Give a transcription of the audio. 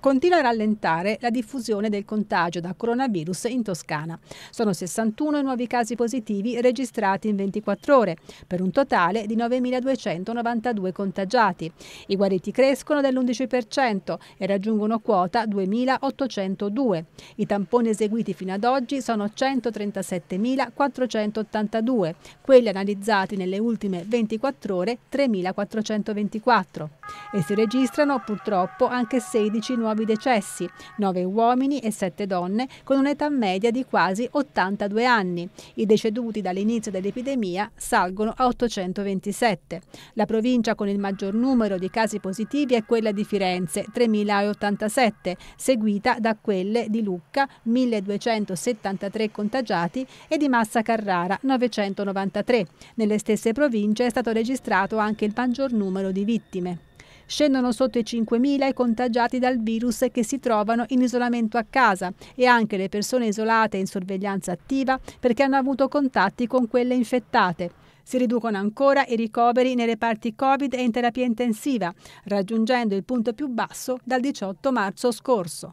continua a rallentare la diffusione del contagio da coronavirus in Toscana. Sono 61 i nuovi casi positivi registrati in 24 ore, per un totale di 9.292 contagiati. I guariti crescono dell'11% e raggiungono quota 2.802. I tamponi eseguiti fino ad oggi sono 137.482, quelli analizzati nelle ultime 24 ore 3.424. E si registrano purtroppo anche 16 nuovi nuovi decessi, 9 uomini e 7 donne, con un'età media di quasi 82 anni. I deceduti dall'inizio dell'epidemia salgono a 827. La provincia con il maggior numero di casi positivi è quella di Firenze, 3.087, seguita da quelle di Lucca, 1.273 contagiati, e di Massa Carrara, 993. Nelle stesse province è stato registrato anche il maggior numero di vittime scendono sotto i 5.000 i contagiati dal virus che si trovano in isolamento a casa e anche le persone isolate in sorveglianza attiva perché hanno avuto contatti con quelle infettate. Si riducono ancora i ricoveri nei reparti Covid e in terapia intensiva, raggiungendo il punto più basso dal 18 marzo scorso.